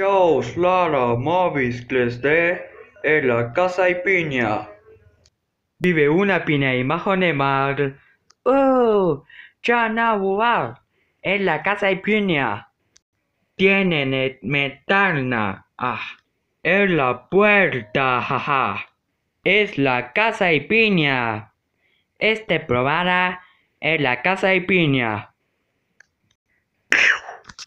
Shows, Lara, les de En la Casa y Piña. Vive una piña y mar. ¡Oh! Ya no En la Casa y Piña. Tienen metarna. Ah, en la puerta, jaja. Es la Casa y Piña. Este probará en la Casa y Piña.